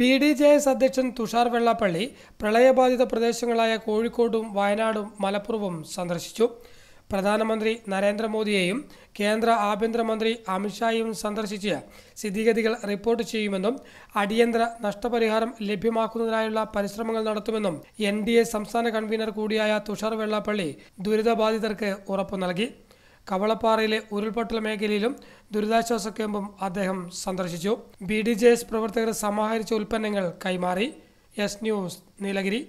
B D J S അധ്യക്ഷൻ തുഷാർ വെള്ളാപ്പള്ളി പ്രളയബാധിത പ്രദേശങ്ങളായ കോഴിക്കോടും വയനാടും മലപ്പുറവും സന്ദർശിച്ചു പ്രധാനമന്ത്രി നരേന്ദ്രമോദിയെയും കേന്ദ്ര ആഭ്യന്തരമന്ത്രി അമിത്ഷായും സന്ദർശിച്ച് സ്ഥിതിഗതികൾ റിപ്പോർട്ട് ചെയ്യുമെന്നും അടിയന്തര നഷ്ടപരിഹാരം ലഭ്യമാക്കുന്നതിനായുള്ള പരിശ്രമങ്ങൾ നടത്തുമെന്നും എൻ സംസ്ഥാന കൺവീനർ കൂടിയായ തുഷാർ വെള്ളാപ്പള്ളി ദുരിതബാധിതർക്ക് ഉറപ്പു നൽകി കവളപ്പാറയിലെ ഉരുൾപൊട്ടൽ മേഖലയിലും ദുരിതാശ്വാസ ക്യാമ്പും അദ്ദേഹം സന്ദർശിച്ചു ബി ഡി ജെ എസ് പ്രവർത്തകർ സമാഹരിച്ച ഉൽപ്പന്നങ്ങൾ കൈമാറി എസ് ന്യൂസ് നീലഗിരി